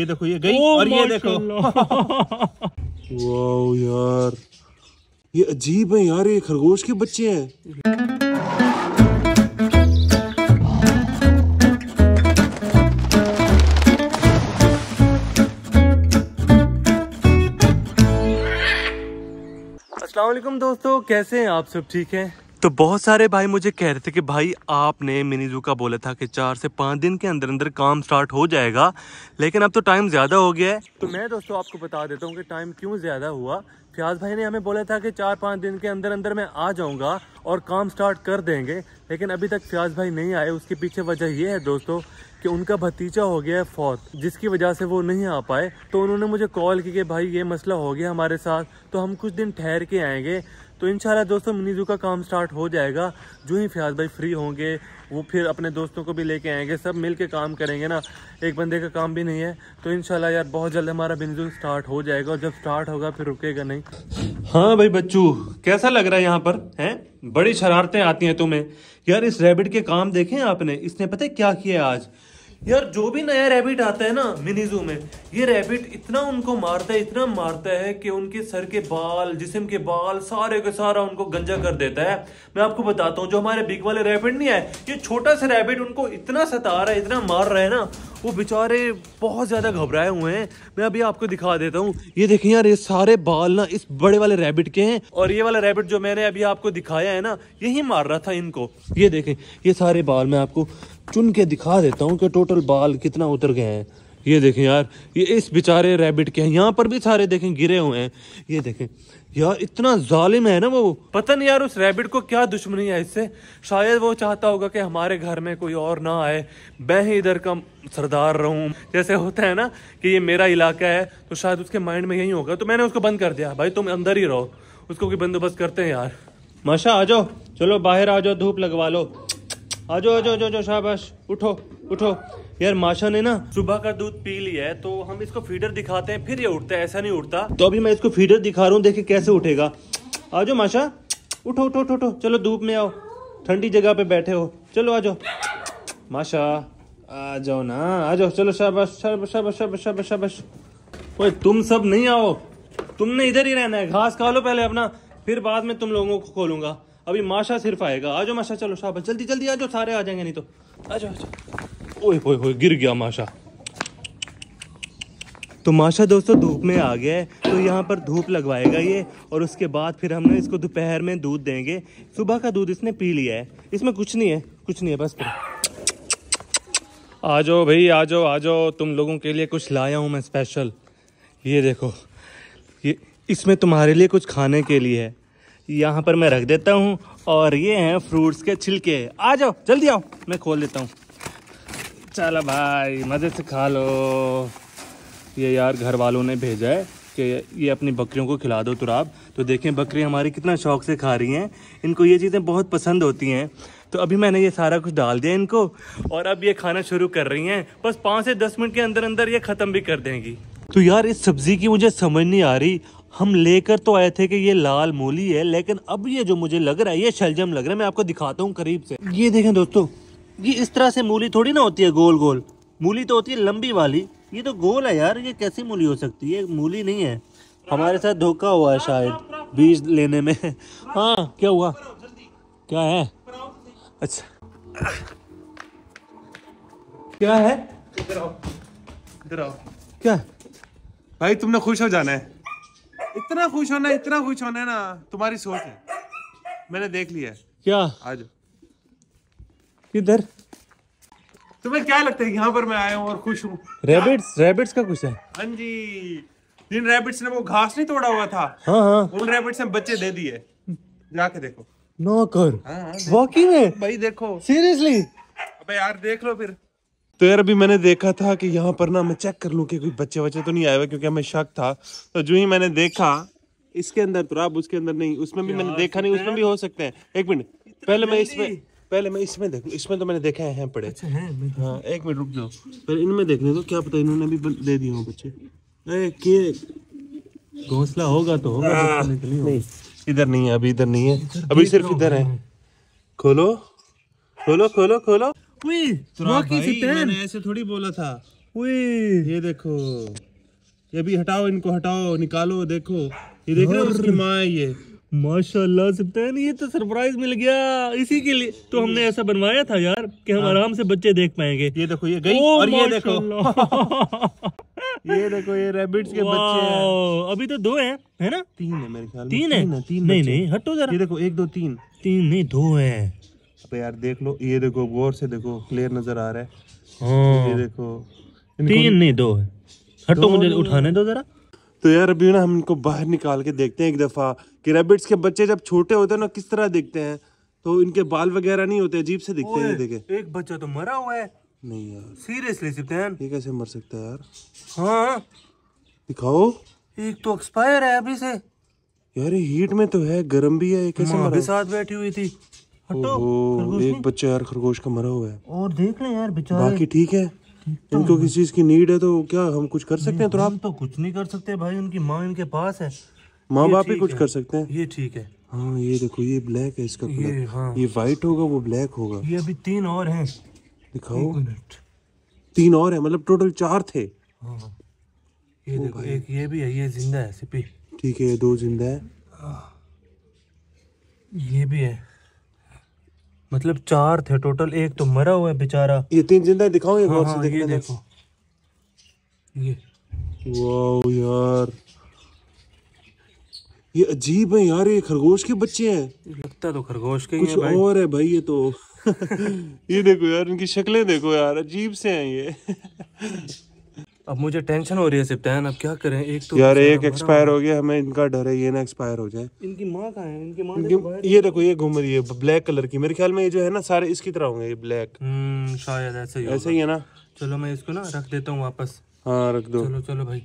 ये देखो ये गई और ये देखो वाओ यार ये अजीब है यार ये खरगोश के बच्चे हैं असलम दोस्तों कैसे हैं आप सब ठीक हैं तो बहुत सारे भाई मुझे कह रहे थे कि भाई आपने मिनी जू का बोला था कि चार से पाँच दिन के अंदर अंदर काम स्टार्ट हो जाएगा लेकिन अब तो टाइम ज़्यादा हो गया है तो मैं दोस्तों आपको बता देता हूँ कि टाइम क्यों ज़्यादा हुआ फ्याज भाई ने हमें बोला था कि चार पाँच दिन के अंदर अंदर मैं आ जाऊँगा और काम स्टार्ट कर देंगे लेकिन अभी तक फ्याज भाई नहीं आए उसके पीछे वजह यह है दोस्तों कि उनका भतीजा हो गया है फौत जिसकी वजह से वो नहीं आ पाए तो उन्होंने मुझे कॉल की कि भाई ये मसला हो गया हमारे साथ तो हम कुछ दिन ठहर के आएंगे तो इन दोस्तों मनीजू का काम स्टार्ट हो जाएगा जो ही फयाज भाई फ्री होंगे वो फिर अपने दोस्तों को भी लेके आएंगे सब मिल के काम करेंगे ना एक बंदे का काम भी नहीं है तो इन यार बहुत जल्द हमारा बिंदु स्टार्ट हो जाएगा और जब स्टार्ट होगा फिर रुकेगा नहीं हाँ भाई बच्चू कैसा लग रहा है यहाँ पर है बड़ी शरारतें आती हैं तुम्हें यार इस रेबिट के काम देखे आपने इसने पता क्या किया आज यार जो भी नया रैबिट आता है ना मिनी जू में ये रैबिट इतना उनको मारता है इतना मारता है कि उनके सर के बाल जिसम के बाल सारे का सारा उनको गंजा कर देता है मैं आपको बताता हूँ जो हमारे बिग वाले रैबिट नहीं है ये छोटा सा रैबिट उनको इतना सता रहा है इतना मार रहा है ना वो बेचारे बहुत ज़्यादा घबराए हुए हैं मैं अभी आपको दिखा देता हूँ ये देखिए यार ये सारे बाल ना इस बड़े वाले रैबिट के हैं और ये वाला रैबिट जो मैंने अभी आपको दिखाया है ना यही मार रहा था इनको ये देखें ये सारे बाल मैं आपको चुन के दिखा देता हूँ कि टोटल बाल कितना उतर गए हैं ये देखें यार ये इस बेचारे रैबिट के हैं यहाँ पर भी सारे देखें गिरे हुए हैं ये देखें यार इतना जालिम है ना वो पता नहीं यार उस रैबिट को क्या दुश्मनी है इससे शायद वो चाहता होगा कि हमारे घर में कोई और ना आए मैं ही इधर का सरदार रहूं जैसे होता है ना कि ये मेरा इलाका है तो शायद उसके माइंड में यही होगा तो मैंने उसको बंद कर दिया भाई तुम अंदर ही रहो उसको कोई बंदोबस्त करते हैं यार माशा आ जाओ चलो बाहर आ जाओ धूप लगवा लो आजो आजो आज आज शाबाश उठो उठो यार माशा ने ना सुबह का दूध पी लिया है तो हम इसको फीडर दिखाते हैं फिर ये उठता है ऐसा नहीं उठता तो अभी मैं इसको फीडर दिखा रहा हूँ देखे कैसे उठेगा आज माशा उठो उठो उठो उठो चलो धूप में आओ ठंडी जगह पे बैठे हो चलो आ जाओ माशा आ जाओ ना आ जाओ चलो शाबाश शाबाश शाबाश शाबाश शाबाश शाबाश ओए तुम सब नहीं आओ तुमने इधर ही रहना है घास खा लो पहले अपना फिर बाद में तुम लोगों को खोलूंगा अभी माशा सिर्फ आएगा आ जाओ माशा चलो शाबाश जल्दी जल्दी आ जाओ सारे आ जाएंगे नहीं तो आ जाओ आ जाओ ओह हो गिर गया माशा तो माशा दोस्तों धूप में आ गया है तो यहाँ पर धूप लगवाएगा ये और उसके बाद फिर हमने इसको दोपहर में दूध देंगे सुबह का दूध इसने पी लिया है इसमें कुछ नहीं है कुछ नहीं है बस आ जाओ भाई आ जाओ आ जाओ तुम लोगों के लिए कुछ लाया हूँ मैं स्पेशल ये देखो ये इसमें तुम्हारे लिए कुछ खाने के लिए है यहाँ पर मैं रख देता हूँ और ये हैं फ्रूट्स के छिलके आ जाओ जल्दी आओ मैं खोल देता हूँ चलो भाई मज़े से खा लो ये यार घर वालों ने भेजा है कि ये अपनी बकरियों को खिला दो तुराब तो देखें बकरियाँ हमारी कितना शौक से खा रही हैं इनको ये चीज़ें बहुत पसंद होती हैं तो अभी मैंने ये सारा कुछ डाल दिया इनको और अब ये खाना शुरू कर रही हैं बस पाँच से दस मिनट के अंदर अंदर ये ख़त्म भी कर देंगी तो यार इस सब्ज़ी की मुझे समझ नहीं आ रही हम लेकर तो आए थे कि ये लाल मूली है लेकिन अब ये जो मुझे लग रहा है ये शलजम लग रहा है मैं आपको दिखाता हूँ करीब से ये देखें दोस्तों ये इस तरह से मूली थोड़ी ना होती है गोल गोल मूली तो होती है लंबी वाली ये तो गोल है यार ये कैसी मूली हो सकती है मूली नहीं है हमारे साथ धोखा हुआ है शायद बीज लेने में हाँ क्या हुआ क्या है अच्छा क्या है क्या भाई तुमने खुश हो जाना है इतना खुश होना इतना खुश होना है ना तुम्हारी सोच है मैंने देख लिया है क्या आज इधर तुम्हें क्या लगता है यहाँ पर मैं आया हूँ और खुश हूँ रेबिट्स रेबिट्स का खुश है हाँ जी जिन रेबिट्स ने वो घास नहीं तोड़ा हुआ था हाँ हाँ उन रेबिट्स ने बच्चे दे दिए जाके देखो नौकर कर हाँ, हाँ, वॉकिंग है भाई देखो सीरियसली अबे यार देख लो फिर तो यार अभी मैंने देखा था कि यहाँ पर ना मैं चेक कर लूँ कि कोई बच्चे बच्चे तो नहीं आए हुए क्योंकि हमें शक था तो जो ही मैंने देखा इसके अंदर तो आप उसके अंदर नहीं उसमें भी मैंने देखा नहीं उसमें भी हो सकते हैं एक मिनट पहले मैं इसमें पहले मैं इसमें देखूँ इसमें तो मैंने देखा है पड़े अच्छा है, हाँ एक मिनट रुक जाओ पहले इनमें देखने को क्या पता इन्होंने भी दे दिए हो बच्चे अरे होगा तो हाँ। होगा नहीं इधर नहीं है अभी इधर नहीं है अभी सिर्फ इधर है खोलो खोलो खोलो खोलो भाई मैंने ऐसे थोड़ी बोला था ये देखो ये भी हटाओ इनको हटाओ निकालो देखो ये देख रहे हो उसकी माँ है ये माशाल्लाह सिप्तन ये तो सरप्राइज मिल गया इसी के लिए तो हमने ऐसा बनवाया था यार कि हम हाँ। आराम से बच्चे देख पाएंगे ये देखो ये गई और ये देखो ये देखो ये रैबिट्स के बच्चे हैं अभी तो दो हैं है ना तीन है मेरे ख्याल तीन है तीन नहीं नहीं हटो जरा ये देखो एक दो तीन तीन नहीं दो है तो यार देख लो ये देखो गौर से देखो क्लियर नजर आ रहा है हाँ। ये देखो तीन नहीं दो है हटो मुझे उठाने दो जरा तो यार अभी ना हम इनको बाहर निकाल के देखते हैं एक दफ़ा कि रैबिट्स के बच्चे जब छोटे होते हैं ना किस तरह दिखते हैं तो इनके बाल वगैरह नहीं होते अजीब से दिखते हैं देखे एक बच्चा तो मरा हुआ है नहीं यार सीरियसली ये कैसे मर सकता है यार हाँ दिखाओ एक तो एक्सपायर है अभी से यार हीट में तो है गर्म भी है कैसे मर साथ बैठी हुई थी ओहो एक बच्चा यार खरगोश का मरा हुआ है और देख ले यार बेचारे बाकी ठीक है तो इनको किसी चीज की नीड है तो क्या हम कुछ कर सकते हैं तो आप तो कुछ नहीं कर सकते भाई उनकी माँ इनके पास है माँ बाप ही कुछ कर सकते हैं ये ठीक है हाँ ये देखो ये ब्लैक है इसका ये, हाँ। ये वाइट होगा वो ब्लैक होगा ये अभी तीन और हैं दिखाओ तीन और है मतलब टोटल चार थे हाँ, हाँ। ये देखो एक ये भी है ये जिंदा है सिपी ठीक है ये दो जिंदा है ये भी है मतलब चार थे टोटल एक तो मरा हुआ है बेचारा ये तीन जिंदा दिखाओ हाँ, हाँ, ये हाँ, हाँ, ये देखो ये वाओ यार ये अजीब है यार ये खरगोश के बच्चे हैं लगता तो खरगोश के कुछ है भाई। और है भाई ये तो ये देखो यार इनकी शक्लें देखो यार अजीब से हैं ये अब मुझे टेंशन हो रही है सिप्तान अब क्या करें एक तो यार एक एक्सपायर हो गया हमें इनका डर है ये ना एक्सपायर हो जाए इनकी माँ कहा है इनकी माँ इनकी, तो ये देखो ये घूम रही है ब्लैक कलर की मेरे ख्याल में ये जो है ना सारे इसकी तरह होंगे ये ब्लैक हम्म, शायद ऐसे ही ऐसे ही है ना चलो मैं इसको ना रख देता हूँ वापस हाँ रख दो चलो चलो भाई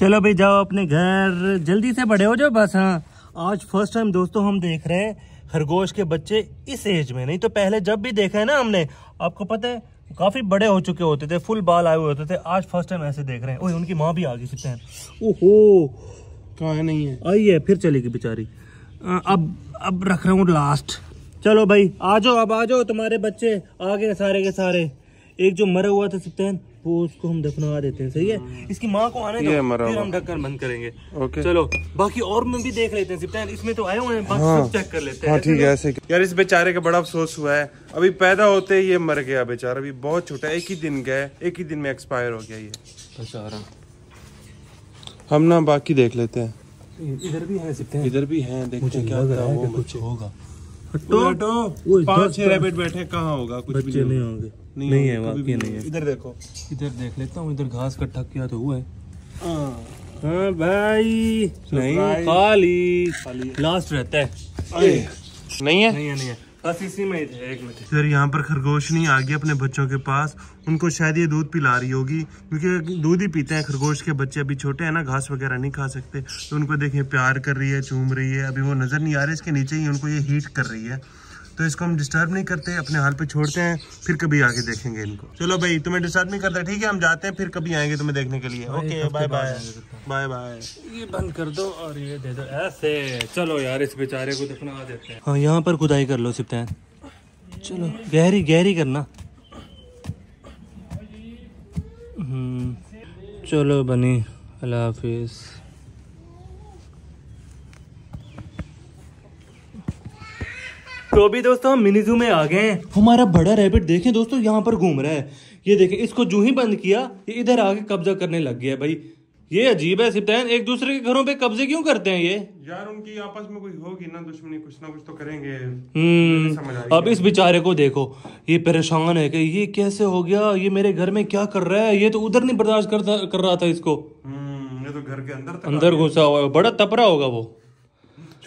चलो भाई जाओ अपने घर जल्दी से बड़े हो जाओ बस हाँ आज फर्स्ट टाइम दोस्तों हम देख रहे हैं खरगोश के बच्चे इस एज में नहीं तो पहले जब भी देखा है ना हमने आपको पता है काफ़ी बड़े हो चुके होते थे फुल बाल आए हुए होते थे आज फर्स्ट टाइम ऐसे देख रहे हैं ओए उनकी माँ भी आ गई हैं ओहो कहा है नहीं है आई है फिर चलेगी बेचारी अब अब रख रहा हूँ लास्ट चलो भाई आ जाओ अब आ जाओ तुम्हारे बच्चे आ गए सारे के सारे एक जो मरे हुआ था सिप्तैन वो उसको हम दफनवा देते हैं सही है हाँ। इसकी माँ को आने दो फिर हम ढक्कन बंद करेंगे ओके चलो बाकी और में भी देख लेते हैं इसमें तो आए हुए हैं बाकी हाँ, चेक कर लेते हैं हाँ, ठीक है ऐसे यार इस बेचारे का बड़ा अफसोस हुआ है अभी पैदा होते ही ये मर गया बेचारा अभी बहुत छोटा एक ही दिन गए एक ही दिन में एक्सपायर हो गया ये बेचारा हम ना बाकी देख लेते हैं इधर भी है सिप्तान इधर भी है देखते हैं क्या होगा कुछ होगा हटो हटो पांच छह रैबिट बैठे कहाँ होगा कुछ भी नहीं होंगे नहीं, नहीं है वाकई नहीं है इधर देखो इधर देख लेता हूँ इधर घास इकट्ठा किया तो हुआ है हाँ। हाँ भाई नहीं खाली लास्ट रहता है नहीं है नहीं है नहीं है बस इसी में थे एक मिनट सर यहाँ पर खरगोश नहीं आ गई अपने बच्चों के पास उनको शायद ये दूध पिला रही होगी क्योंकि दूध ही पीते हैं खरगोश के बच्चे अभी छोटे हैं ना घास वगैरह नहीं खा सकते तो उनको देखिए प्यार कर रही है चूम रही है अभी वो नज़र नहीं आ रही इसके नीचे ही उनको ये हीट कर रही है तो इसको हम डिस्टर्ब नहीं करते अपने हाल पे छोड़ते हैं फिर कभी आके देखेंगे इनको चलो भाई तुम्हें डिस्टर्ब नहीं करता ठीक है हम जाते हैं फिर कभी आएंगे तुम्हें देखने के लिए okay bye bye bye bye ये बंद कर दो और ये दे दो ऐसे चलो यार इस बेचारे को दफना देते हैं हाँ यहाँ पर खुदाई कर लो सिप चलो गहरी गहरी करना हम्म, चलो बनी अल्लाह हाफिज़ तो अभी दोस्तों हम मिनी जू में आ गए हैं हमारा बड़ा रैबिट देखें दोस्तों यहाँ पर घूम रहा है ये देखें इसको जू ही बंद किया ये इधर आके कब्जा करने लग गया भाई ये अजीब है सिप्तान एक दूसरे के घरों पे कब्जे क्यों करते हैं ये यार उनकी आपस में कोई होगी ना दुश्मनी कुछ ना कुछ तो करेंगे हम्म अब इस बेचारे को देखो ये परेशान है कि ये कैसे हो गया ये मेरे घर में क्या कर रहा है ये तो उधर नहीं बर्दाश्त कर रहा था इसको हम्म, ये तो घर के अंदर अंदर घुसा हुआ है बड़ा तपरा होगा वो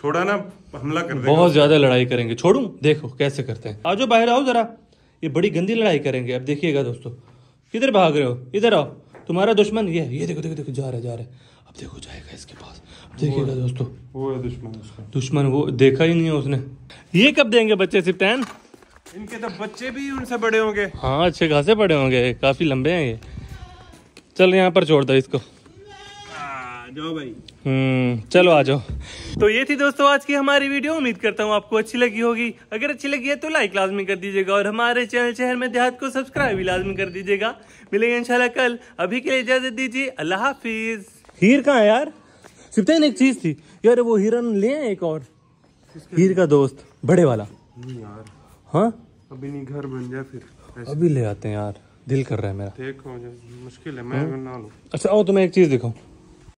छोड़ा ना हमला कर बहुत ज्यादा लड़ाई करेंगे छोड़ू देखो कैसे करते हैं आज बाहर आओ जरा ये बड़ी गंदी लड़ाई करेंगे अब देखिएगा दोस्तों किधर भाग रहे हो इधर आओ तुम्हारा दुश्मन ये ये देखो देखो देखो जा रहा जा रहा है अब देखो जाएगा इसके पास अब देखिएगा दोस्तों वो है दुश्मन उसका दुश्मन वो देखा ही नहीं है उसने ये कब देंगे बच्चे सिप्तान इनके तो बच्चे भी उनसे बड़े होंगे हाँ अच्छे खासे बड़े होंगे काफी लंबे हैं ये चल यहाँ पर छोड़ दो इसको हम्म चलो आ जाओ तो ये थी दोस्तों आज की हमारी वीडियो उम्मीद करता हूँ आपको अच्छी लगी होगी अगर अच्छी लगी है तो लाइक लाजमी कर दीजिएगा और हमारे चैनल शहर में देहात को सब्सक्राइब भी लाजमी कर दीजिएगा मिलेंगे इंशाल्लाह कल अभी के लिए इजाजत दीजिए अल्लाह हाफिज हीर कहाँ यार सिप्तन एक चीज थी यार वो हिरन ले आए एक और हीर का दोस्त बड़े वाला यार हाँ अभी नहीं घर बन जाए फिर अभी ले आते हैं यार दिल कर रहा है मेरा देखो मुश्किल है मैं हाँ? अच्छा और तुम्हें एक चीज़ दिखाऊँ